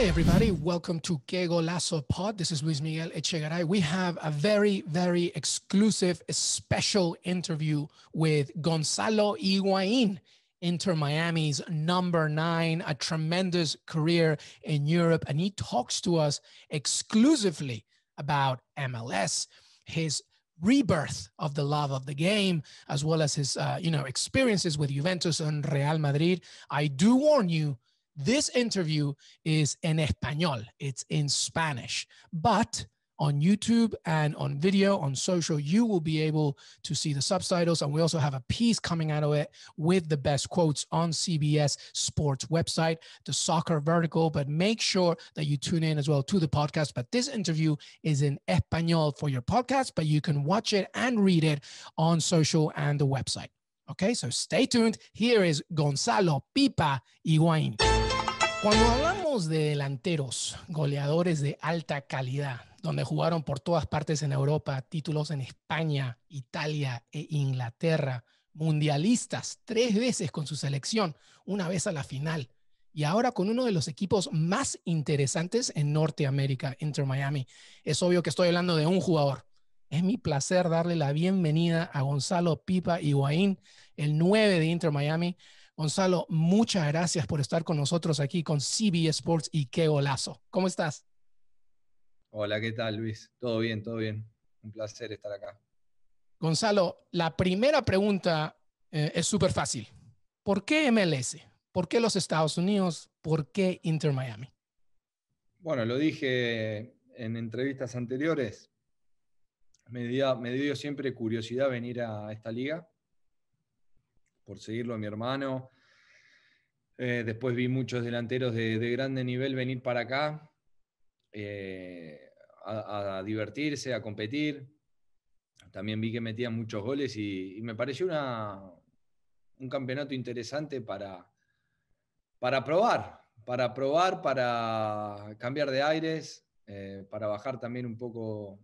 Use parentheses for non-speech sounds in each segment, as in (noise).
Hey, everybody, welcome to Que Lasso Pod. This is Luis Miguel Echegaray. We have a very, very exclusive, special interview with Gonzalo Higuain. Inter Miami's number nine, a tremendous career in Europe. And he talks to us exclusively about MLS, his rebirth of the love of the game, as well as his, uh, you know, experiences with Juventus and Real Madrid. I do warn you, this interview is en español, it's in Spanish, but on YouTube and on video, on social, you will be able to see the subtitles. And we also have a piece coming out of it with the best quotes on CBS Sports website, the soccer vertical. But make sure that you tune in as well to the podcast. But this interview is in Espanol for your podcast, but you can watch it and read it on social and the website. Okay, so stay tuned. Here is Gonzalo Pipa Higuaín. Cuando hablamos de delanteros, goleadores de alta calidad, donde jugaron por todas partes en Europa, títulos en España, Italia e Inglaterra, mundialistas tres veces con su selección, una vez a la final, y ahora con uno de los equipos más interesantes en Norteamérica, Inter Miami. Es obvio que estoy hablando de un jugador, es mi placer darle la bienvenida a Gonzalo Pipa Higuaín, el 9 de Inter Miami. Gonzalo, muchas gracias por estar con nosotros aquí con CB Sports y qué golazo. ¿Cómo estás? Hola, ¿qué tal, Luis? Todo bien, todo bien. Un placer estar acá. Gonzalo, la primera pregunta eh, es súper fácil. ¿Por qué MLS? ¿Por qué los Estados Unidos? ¿Por qué Inter Miami? Bueno, lo dije en entrevistas anteriores me dio, siempre curiosidad venir a esta liga por seguirlo a mi hermano. Eh, después vi muchos delanteros de, grande nivel venir para acá eh, a, divertirse, a competir. También vi que metían muchos goles y, me pareció una, un campeonato interesante para, para probar, para probar, para cambiar de aires, eh, para bajar también un poco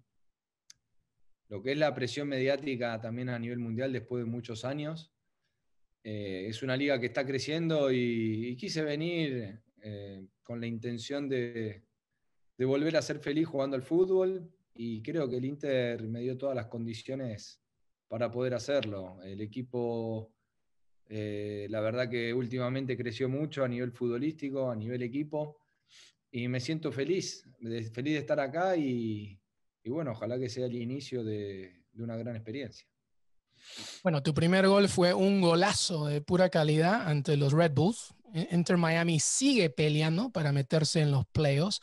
lo que es la presión mediática también a nivel mundial después de muchos años. Eh, es una liga que está creciendo y, quise venir eh, con la intención de, volver a ser feliz jugando al fútbol y creo que el Inter me dio todas las condiciones para poder hacerlo. El equipo, eh, la verdad que últimamente creció mucho a nivel futbolístico, a nivel equipo y me siento feliz, feliz de estar acá y, y bueno, ojalá que sea el inicio de, una gran experiencia. Bueno, tu primer gol fue un golazo de pura calidad ante los Red Bulls. E-, Inter Miami sigue peleando para meterse en los playoffs.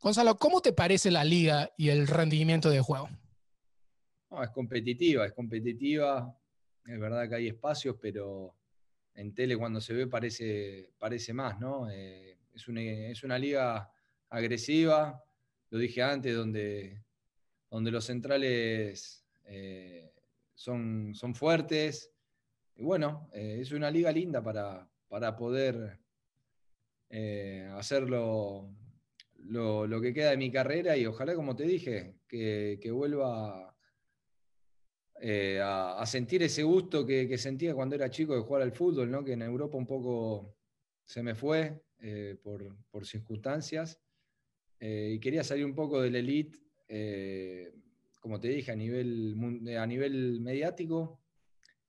Gonzalo, ¿cómo te parece la liga y el rendimiento de juego? es competitiva, es competitiva. Es verdad que hay espacios, pero en tele cuando se ve parece, parece más, ¿no? Eh, es, es una liga agresiva, lo dije antes, donde donde los centrales eh, son, son, fuertes. Y bueno, eh, es una liga linda para, para poder eh, hacer lo, que queda de mi carrera y ojalá, como te dije, que, vuelva a, sentir ese gusto que, sentía cuando era chico de jugar al fútbol, ¿no? que en Europa un poco se me fue por, por circunstancias. y quería salir un poco de la elite eh, como te dije, a nivel, eh, a nivel mediático.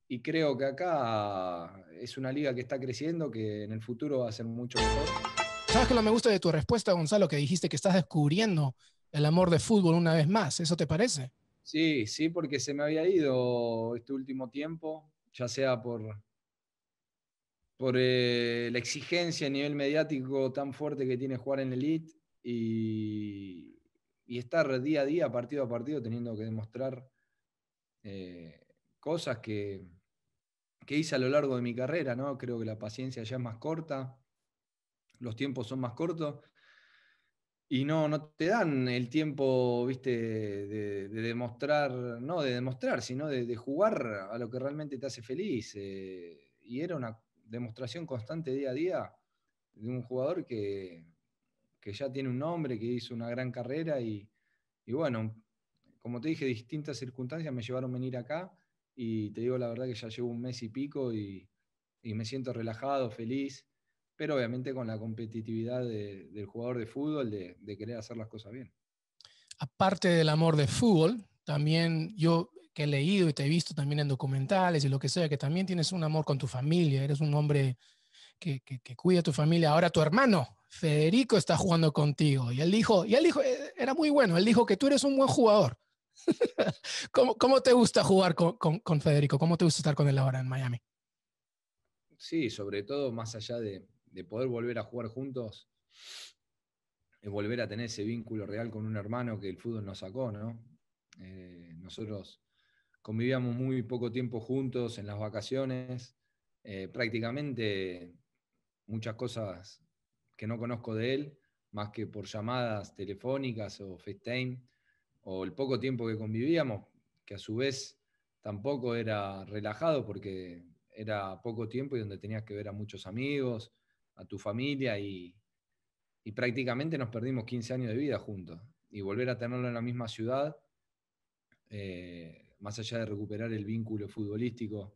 Y creo que acá es una liga que está creciendo, que en el futuro va a ser mucho mejor. ¿Sabes que lo me gusta de tu respuesta, Gonzalo? Que dijiste que estás descubriendo el amor de fútbol una vez más. ¿Eso te parece? Sí, sí, porque se me había ido este último tiempo, ya sea por, por eh, la exigencia a nivel mediático tan fuerte que tiene jugar en Elite y, y estar día a día, partido a partido, teniendo que demostrar eh, cosas que, que, hice a lo largo de mi carrera, ¿no? Creo que la paciencia ya es más corta, los tiempos son más cortos y no, no te dan el tiempo, viste, de, demostrar, no de demostrar, sino de, jugar a lo que realmente te hace feliz. Eh, y era una demostración constante día a día de un jugador que, que ya tiene un nombre, que hizo una gran carrera y, bueno, como te dije, distintas circunstancias me llevaron a venir acá y te digo la verdad que ya llevo un mes y pico y, me siento relajado, feliz, pero obviamente con la competitividad del jugador de fútbol de, querer hacer las cosas bien. Aparte del amor de fútbol, también yo que he leído y te he visto también en documentales y lo que sea, que también tienes un amor con tu familia, eres un hombre que, que cuida a tu familia. Ahora tu hermano Federico está jugando contigo. Y él dijo, y él dijo, eh, era muy bueno, él dijo que tú eres un buen jugador. (laughs) ¿Cómo, te gusta jugar con, Federico? ¿Cómo te gusta estar con él ahora en Miami? Sí, sobre todo más allá de, poder volver a jugar juntos, es volver a tener ese vínculo real con un hermano que el fútbol nos sacó, ¿no? Eh, nosotros convivíamos muy poco tiempo juntos en las vacaciones, eh, prácticamente muchas cosas que no conozco de él, más que por llamadas telefónicas o FaceTime, o el poco tiempo que convivíamos, que a su vez tampoco era relajado porque era poco tiempo y donde tenías que ver a muchos amigos, a tu familia y, prácticamente nos perdimos 15 años de vida juntos. Y volver a tenerlo en la misma ciudad, eh, más allá de recuperar el vínculo futbolístico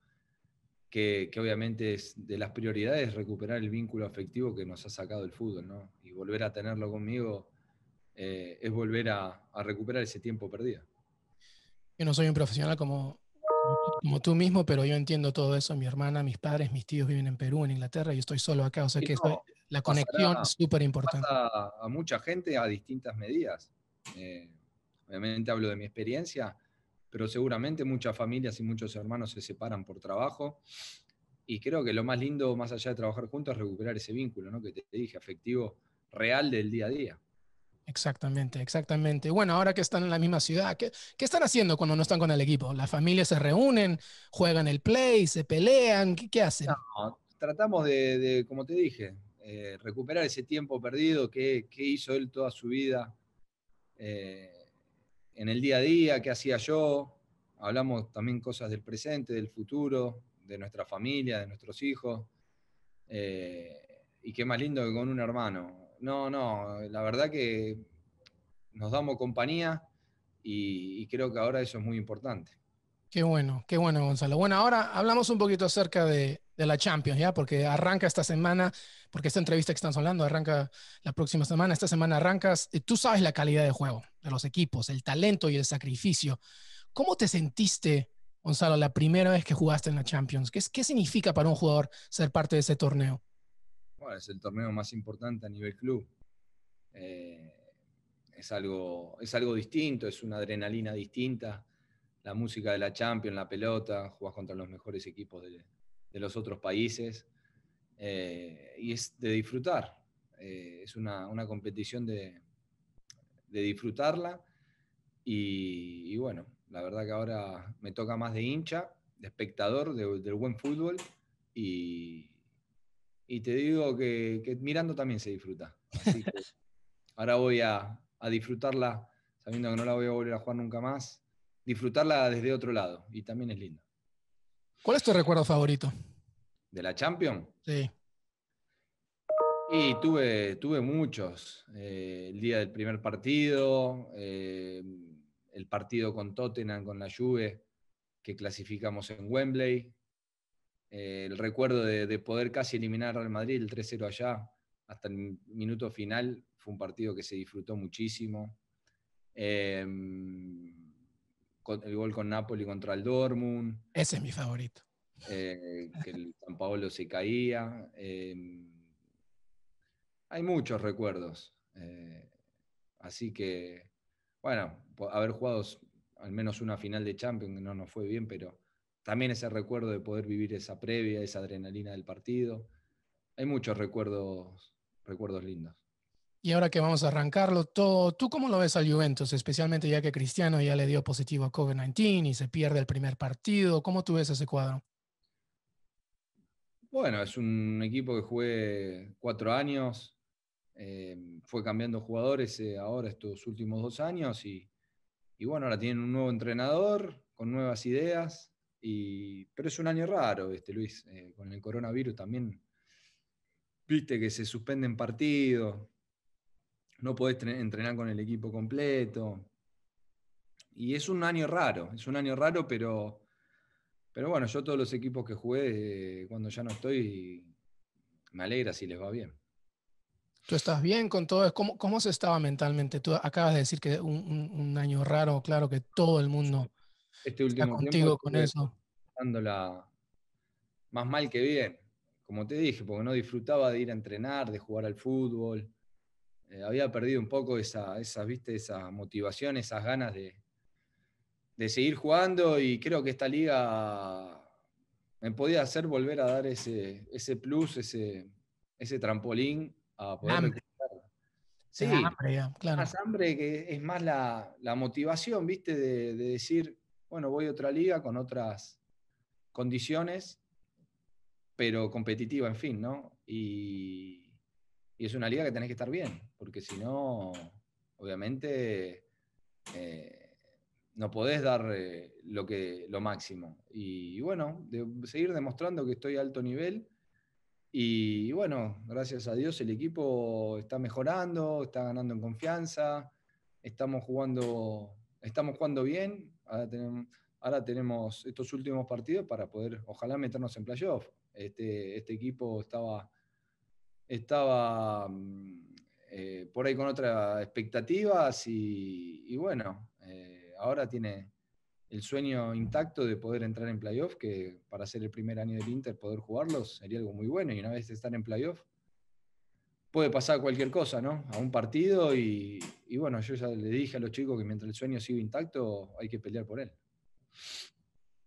que, obviamente es de las prioridades recuperar el vínculo afectivo que nos ha sacado el fútbol, ¿no? Y volver a tenerlo conmigo eh, es volver a, recuperar ese tiempo perdido. Yo no soy un profesional como, como tú mismo, pero yo entiendo todo eso. Mi hermana, mis padres, mis tíos viven en Perú, en Inglaterra, y yo estoy solo acá, o sea que la conexión es súper importante. A, mucha gente a distintas medidas. Eh, obviamente hablo de mi experiencia pero seguramente muchas familias y muchos hermanos se separan por trabajo. Y creo que lo más lindo, más allá de trabajar juntos, es recuperar ese vínculo, ¿no? Que te dije, afectivo, real del día a día. Exactamente, exactamente. Bueno, ahora que están en la misma ciudad, ¿qué, están haciendo cuando no están con el equipo? ¿Las familias se reúnen, juegan el play, se pelean? ¿Qué, hacen? tratamos de, como te dije, eh, recuperar ese tiempo perdido que, que, hizo él toda su vida. Eh, en el día a día, qué hacía yo. Hablamos también cosas del presente, del futuro, de nuestra familia, de nuestros hijos. Eh, y qué más lindo que con un hermano. No, no, la verdad que nos damos compañía y, creo que ahora eso es muy importante. Qué bueno, qué bueno, Gonzalo. Bueno, ahora hablamos un poquito acerca de, la Champions, ¿ya? Porque arranca esta semana, porque esta entrevista que están hablando arranca la próxima semana, esta semana arrancas, y tú sabes la calidad de juego, los equipos, el talento y el sacrificio. ¿Cómo te sentiste, Gonzalo, la primera vez que jugaste en la Champions? ¿Qué, qué significa para un jugador ser parte de ese torneo? Bueno, es el torneo más importante a nivel club. Eh, es, algo, es algo distinto, es una adrenalina distinta. La música de la Champions, la pelota, jugás contra los mejores equipos de, los otros países. Eh, y es de disfrutar. Eh, es una competición de, de disfrutarla. Y, bueno, la verdad que ahora me toca más de hincha, de espectador del buen fútbol. Y, y te digo que, mirando también se disfruta. Así que (laughs) ahora voy a, a, disfrutarla, sabiendo que no la voy a volver a jugar nunca más, disfrutarla desde otro lado. Y también es lindo. ¿Cuál es tu recuerdo favorito? ¿De la Champions? Sí. Y tuve, tuve muchos. Eh, el día del primer partido, eh, el partido con Tottenham, con la Juve, que clasificamos en Wembley. Eh, el recuerdo de, poder casi eliminar al Madrid, el 3-0 allá, hasta el minuto final, fue un partido que se disfrutó muchísimo. Em, el gol con Napoli contra el Dortmund. Ese es mi favorito. que el San Paolo se caía. Em, hay muchos recuerdos. Eh, así que, bueno, haber jugado al menos una final de Champions, que no nos fue bien, pero también ese recuerdo de poder vivir esa previa, esa adrenalina del partido. Hay muchos recuerdos, recuerdos lindos. Y ahora que vamos a arrancarlo todo, ¿tú cómo lo ves al Juventus? Especialmente ya que Cristiano ya le dio positivo a COVID-19 y se pierde el primer partido. ¿Cómo tú ves ese cuadro? Bueno, es un equipo que jugué cuatro años, Em, fue cambiando jugadores eh, ahora estos últimos dos años y, bueno, ahora tienen un nuevo entrenador con nuevas ideas, pero es un año raro, este, Luis, eh, con el coronavirus también, viste que se suspenden partidos, no podés entrenar con el equipo completo, y es un año raro, es un año raro, pero, pero bueno, yo todos los equipos que jugué cuando ya no estoy, me alegra si les va bien. ¿Tú estás bien con todo? ¿Cómo, cómo se estaba mentalmente? Tú acabas de decir que un, año raro, claro que todo el mundo este contigo con eso. Dándola más mal que bien, como te dije, porque no disfrutaba de ir a entrenar, de jugar al fútbol. Eh, había perdido un poco esa, ¿viste? motivación, esas ganas de, seguir jugando y creo que esta liga me podía hacer volver a dar ese, ese plus, ese, ese trampolín a hambre. Sí, hambre, claro. más hambre que es más la, motivación, ¿viste? De, decir, bueno, voy a otra liga con otras condiciones, pero competitiva, en fin, ¿no? Y, es una liga que tenés que estar bien, porque si no, obviamente, eh, no podés dar eh, lo, que, lo máximo. Y, bueno, seguir demostrando que estoy a alto nivel y bueno, gracias a Dios el equipo está mejorando, está ganando en confianza, estamos jugando, estamos jugando bien. Ahora tenemos, estos últimos partidos para poder, ojalá, meternos en playoff. Este, este equipo estaba, estaba mm, eh, por ahí con otras expectativas y, bueno, eh, ahora tiene, el sueño intacto de poder entrar en playoff, que para ser el primer año del Inter poder jugarlos sería algo muy bueno. Y una vez estar en playoff, puede pasar cualquier cosa, ¿no? A un partido y, bueno, yo ya le dije a los chicos que mientras el sueño sigue intacto hay que pelear por él.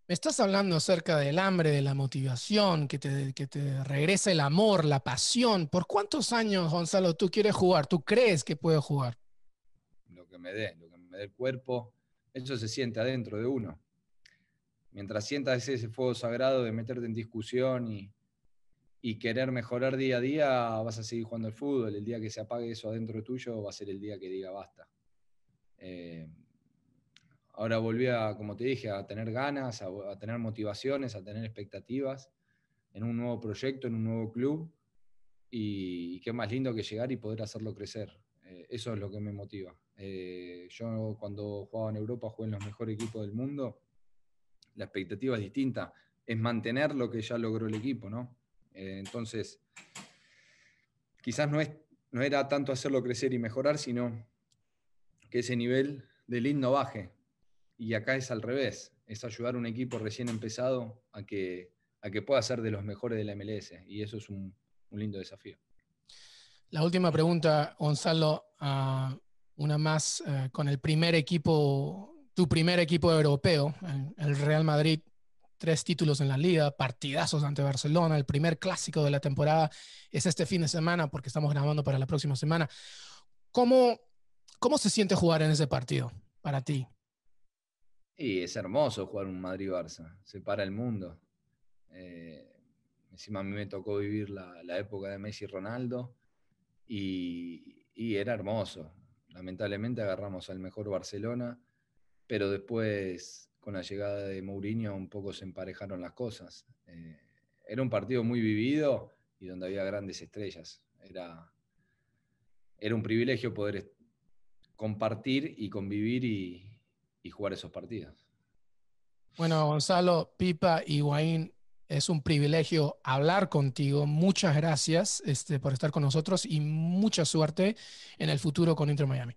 Me estás hablando acerca del hambre, de la motivación, que te, que te regresa el amor, la pasión. ¿Por cuántos años, Gonzalo, tú quieres jugar? ¿Tú crees que puedes jugar? Lo que me dé, lo que me dé el cuerpo, eso se siente adentro de uno. Mientras sientas ese fuego sagrado de meterte en discusión y, querer mejorar día a día, vas a seguir jugando al fútbol. El día que se apague eso adentro tuyo va a ser el día que diga basta. Eh, ahora volví a, como te dije, a tener ganas, a, tener motivaciones, a tener expectativas en un nuevo proyecto, en un nuevo club. Y, qué más lindo que llegar y poder hacerlo crecer. Eh, eso es lo que me motiva. Eh, yo cuando jugaba en Europa, jugué en los mejores equipos del mundo. La expectativa es distinta, es mantener lo que ya logró el equipo, ¿no? Eh, entonces, quizás no, es, no era tanto hacerlo crecer y mejorar, sino que ese nivel del himno baje. Y acá es al revés, es ayudar a un equipo recién empezado a que, que pueda ser de los mejores de la MLS. Y eso es un, lindo desafío. La última pregunta, Gonzalo, una más eh, con el primer equipo, tu primer equipo europeo, el, Real Madrid, tres títulos en la liga, partidazos ante Barcelona, el primer clásico de la temporada es este fin de semana porque estamos grabando para la próxima semana. ¿Cómo, se siente jugar en ese partido para ti? y es hermoso jugar un Madrid-Barça, se para el mundo. Eh, encima a mí me tocó vivir la, época de Messi y Ronaldo y era hermoso lamentablemente agarramos al mejor Barcelona, pero después con la llegada de Mourinho un poco se emparejaron las cosas. Eh, era un partido muy vivido y donde había grandes estrellas. Era, era un privilegio poder compartir y convivir y, jugar esos partidos. Bueno, Gonzalo, Pipa, y Higuaín es un privilegio hablar contigo. Muchas gracias este, por estar con nosotros y mucha suerte en el futuro con Inter Miami.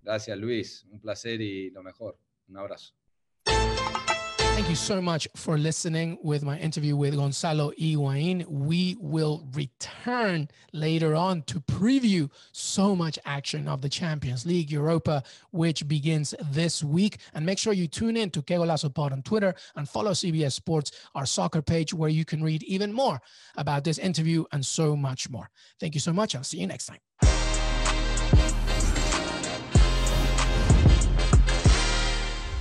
Gracias, Luis. Un placer y lo mejor. Un abrazo. Thank you so much for listening with my interview with Gonzalo Iwain. We will return later on to preview so much action of the Champions League Europa, which begins this week. And make sure you tune in to Kegolazo Pod on Twitter and follow CBS Sports, our soccer page, where you can read even more about this interview and so much more. Thank you so much. I'll see you next time.